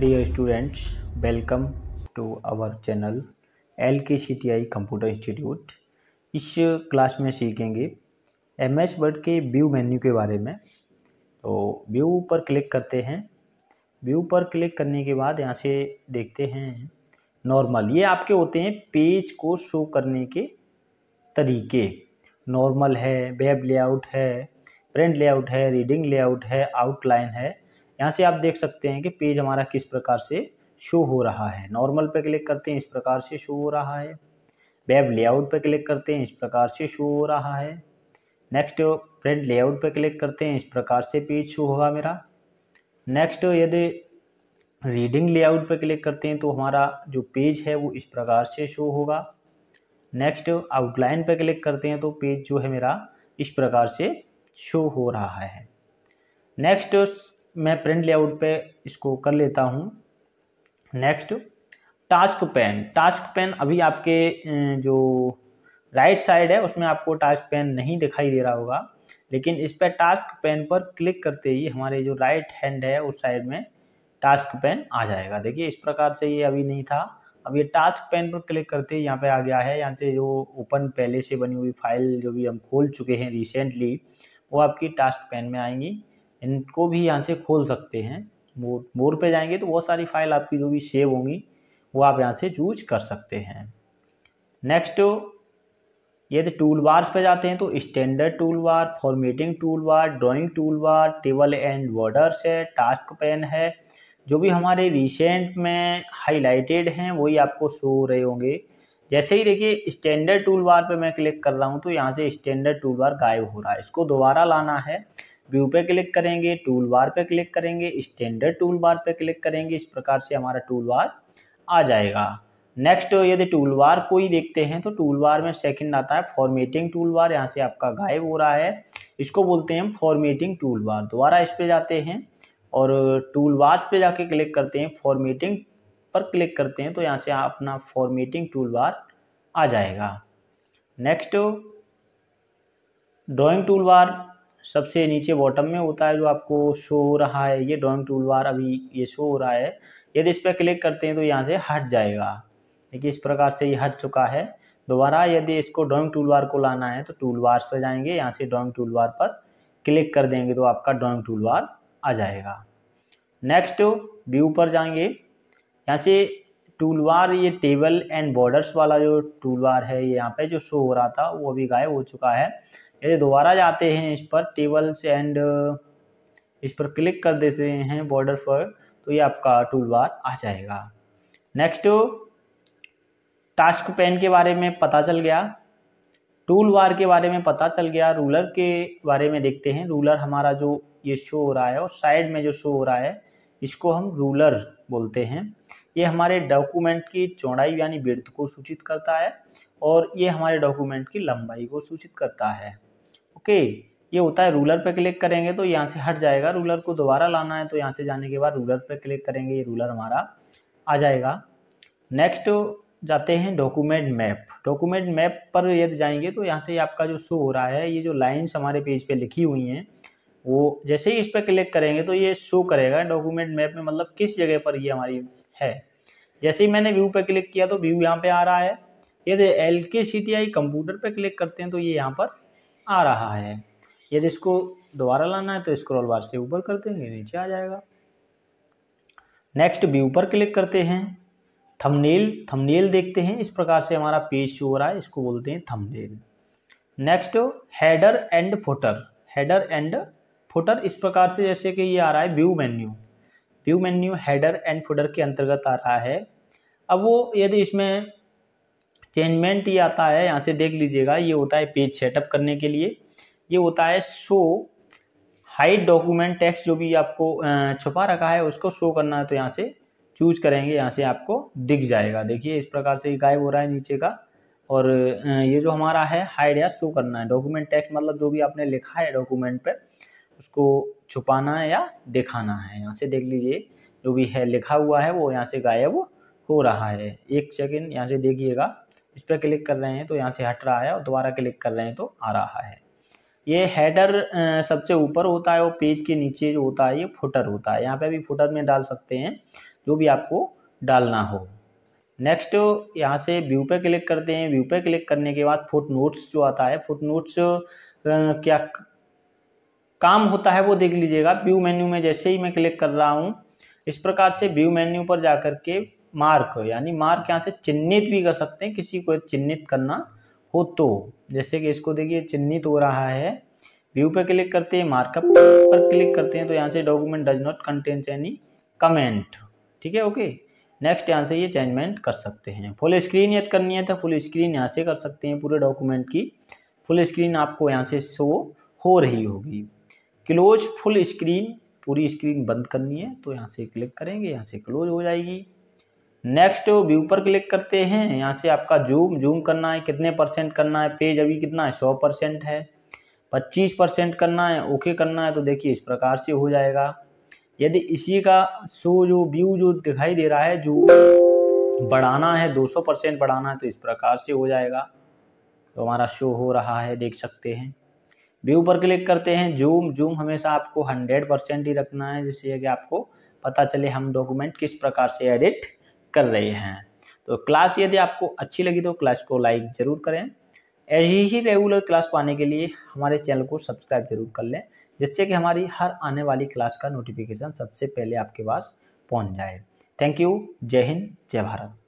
dear students welcome to our channel L K C T I computer institute इस class में सीखेंगे M S Word के view menu के बारे में तो व्यू पर क्लिक करते हैं व्यू पर क्लिक करने के बाद यहाँ से देखते हैं नॉर्मल ये आपके होते हैं पेज को शो करने के तरीके नॉर्मल है वेब लेआउट है प्रिंट लेआउट है रीडिंग लेआउट है आउटलाइन है यहाँ से आप देख सकते हैं कि पेज हमारा किस प्रकार से शो हो रहा है नॉर्मल पर क्लिक करते हैं इस प्रकार से शो हो रहा है वेब लेआउट पर क्लिक करते हैं इस प्रकार से शो हो रहा है नेक्स्ट प्रिंट लेआउट पर क्लिक करते हैं इस प्रकार से पेज शो होगा मेरा नेक्स्ट यदि रीडिंग लेआउट पर क्लिक करते हैं तो हमारा जो पेज है वो इस प्रकार से शो होगा नेक्स्ट आउटलाइन पर क्लिक करते हैं तो पेज जो है मेरा इस प्रकार से शो हो रहा है नेक्स्ट मैं प्रिंट लेआउट पे इसको कर लेता हूँ next task pane task pane अभी आपके जो राइट साइड है उसमें आपको टास्क पेन नहीं दिखाई दे रहा होगा लेकिन इस पर टास्क पेन पर क्लिक करते ही हमारे जो राइट हैंड है उस साइड में टास्क पेन आ जाएगा देखिए इस प्रकार से ये अभी नहीं था अब ये टास्क पेन पर क्लिक करते ही यहाँ पे आ गया है यहाँ से जो ओपन पहले से बनी हुई फाइल जो भी हम खोल चुके हैं रिसेंटली वो आपकी टास्क पेन में आएंगी इनको भी यहाँ से खोल सकते हैं मोड मोड पे जाएंगे तो बहुत सारी फाइल आपकी जो भी सेव होंगी वो आप यहाँ से चूज कर सकते हैं नेक्स्ट यदि टूल बार्स पर जाते हैं तो standard toolbar formatting toolbar drawing toolbar table and borders है टास्क पेन है जो भी हमारे रिसेंट में हाईलाइटेड हैं वही आपको शो हो रहे होंगे जैसे ही देखिए स्टैंडर्ड टूल बार पर मैं क्लिक कर रहा हूँ तो यहाँ से स्टैंडर्ड टूल बार गायब हो रहा है इसको दोबारा लाना है व्यू पे क्लिक करेंगे टूल बार पे क्लिक करेंगे स्टैंडर्ड टूल बार पे क्लिक करेंगे इस प्रकार से हमारा टूल बार आ जाएगा नेक्स्ट यदि टूल बार कोई देखते हैं तो टूल बार में सेकंड आता है फॉर्मेटिंग टूल बार यहाँ से आपका गायब हो रहा है इसको बोलते हैं फॉर्मेटिंग टूल बार दोबारा इस पर जाते हैं और टूल बार्स पे जाके क्लिक करते हैं फॉर्मेटिंग पर क्लिक करते हैं तो यहाँ से अपना फॉर्मेटिंग टूल बार आ जाएगा नेक्स्ट ड्राइंग टूल बार सबसे नीचे बॉटम में होता है जो आपको शो हो रहा है ये ड्राइंग टूल बार अभी ये शो हो रहा है यदि इस पर क्लिक करते हैं तो यहाँ से हट जाएगा देखिए इस प्रकार से ये हट चुका है दोबारा यदि इसको ड्राइंग टूल बार को लाना है तो टूल बार्स पर जाएंगे यहाँ से ड्राइंग टूल बार पर क्लिक कर देंगे तो आपका ड्राइंग टूल बार आ जाएगा नेक्स्ट व्यू पर जाएंगे यहाँ से टूल ये टेबल एंड बॉर्डर्स वाला जो टूल वार है ये यहाँ पे जो शो हो रहा था वो अभी गायब हो चुका है यदि दोबारा जाते हैं इस पर टेबल्स एंड इस पर क्लिक कर देते हैं बॉर्डर पर तो ये आपका टूल बार आ जाएगा नेक्स्ट टास्क पेन के बारे में पता चल गया टूल वार के बारे में पता चल गया रूलर के बारे में देखते हैं रूलर हमारा जो ये शो हो रहा है और साइड में जो शो हो रहा है इसको हम रूलर बोलते हैं ये हमारे डॉक्यूमेंट की चौड़ाई यानी वृद्ध को सूचित करता है और ये हमारे डॉक्यूमेंट की लंबाई को सूचित करता है ओके ये होता है रूलर पर क्लिक करेंगे तो यहाँ से हट जाएगा रूलर को दोबारा लाना है तो यहाँ से जाने के बाद रूलर पर क्लिक करेंगे ये रूलर हमारा आ जाएगा नेक्स्ट जाते हैं डॉक्यूमेंट मैप डॉक्यूमेंट मैप पर यदि जाएंगे तो यहाँ से आपका जो शो हो रहा है ये जो लाइन्स हमारे पेज पर लिखी हुई हैं वो जैसे ही इस पर क्लिक करेंगे तो ये शो करेगा डॉक्यूमेंट मैप में मतलब किस जगह पर ये हमारी है जैसे ही मैंने व्यू पे क्लिक किया तो व्यू यहाँ पे आ रहा है यदि L K C T I computer पर क्लिक करते हैं तो ये यहाँ पर आ रहा है यदि इसको दोबारा लाना है तो स्क्रॉल बार से ऊपर कर देंगे नीचे आ जाएगा नेक्स्ट व्यू पर क्लिक करते हैं थंबनेल थंबनेल देखते हैं इस प्रकार से हमारा पेज शो हो रहा है इसको बोलते हैं thumbnail next header and footer header and footer इस प्रकार से जैसे कि ये आ रहा है view menu view menu header and footer के अंतर्गत आ रहा है अब वो यदि इसमें चेंजमेंट ये आता है यहाँ से देख लीजिएगा ये होता है पेज सेटअप करने के लिए ये होता है शो हाइट डॉक्यूमेंट टेक्स्ट जो भी आपको छुपा रखा है उसको शो करना है तो यहाँ से चूज करेंगे यहाँ से आपको दिख जाएगा देखिए इस प्रकार से गायब हो रहा है नीचे का और ये जो हमारा है हाइड या शो करना है डॉक्यूमेंट टेक्स्ट मतलब जो भी आपने लिखा है डॉक्यूमेंट पर उसको छुपाना है या दिखाना है यहाँ से देख लीजिए जो भी है लिखा हुआ है वो यहाँ से गायब हो रहा है एक सेकेंड यहाँ से देखिएगा इस पर क्लिक कर रहे हैं तो यहाँ से हट रहा है और दोबारा क्लिक कर रहे हैं तो आ रहा है ये हेडर सबसे ऊपर होता है और पेज के नीचे जो होता है ये फुटर होता है यहाँ पे भी फुटर में डाल सकते हैं जो भी आपको डालना हो नेक्स्ट यहाँ से व्यू पे क्लिक करते हैं व्यू पे क्लिक करने के बाद फुट नोट्स जो आता है फुट नोट्स क्या काम होता है वो देख लीजिएगा व्यू मेन्यू में जैसे ही मैं क्लिक कर रहा हूँ इस प्रकार से व्यू मेन्यू पर जा कर के मार्क यानी मार्क यहाँ से चिन्हित भी कर सकते हैं किसी को चिन्हित करना हो तो जैसे कि इसको देखिए चिन्हित हो रहा है व्यू पर क्लिक करते हैं मार्कअप पर क्लिक करते हैं तो यहाँ से document does not contains any comment ठीक है ओके नेक्स्ट यहाँ से ये चेंजमेंट कर सकते हैं फुल स्क्रीन यदि करनी है तो फुल स्क्रीन यहाँ से कर सकते हैं पूरे डॉक्यूमेंट की फुल स्क्रीन आपको यहाँ से शो हो रही होगी क्लोज फुल स्क्रीन पूरी स्क्रीन बंद करनी है तो यहाँ से क्लिक करेंगे यहाँ से क्लोज हो जाएगी नेक्स्ट व्यू पर क्लिक करते हैं यहाँ से आपका जूम जूम करना है कितने परसेंट करना है पेज अभी कितना है सौ परसेंट है पच्चीस परसेंट करना है ओके करना है तो देखिए इस प्रकार से हो जाएगा यदि इसी का शो जो व्यू जो दिखाई दे रहा है जो बढ़ाना है दो सौ परसेंट बढ़ाना है तो इस प्रकार से हो जाएगा तो हमारा शो हो रहा है देख सकते हैं व्यू पर क्लिक करते हैं जूम जूम हमेशा आपको हंड्रेड परसेंट ही रखना है जिससे कि आपको पता चले हम डॉक्यूमेंट किस प्रकार से एडिट कर रहे हैं तो क्लास यदि आपको अच्छी लगी तो क्लास को लाइक ज़रूर करें ऐसी ही रेगुलर क्लास पाने के लिए हमारे चैनल को सब्सक्राइब जरूर कर लें जिससे कि हमारी हर आने वाली क्लास का नोटिफिकेशन सबसे पहले आपके पास पहुँच जाए थैंक यू जय हिंद जय भारत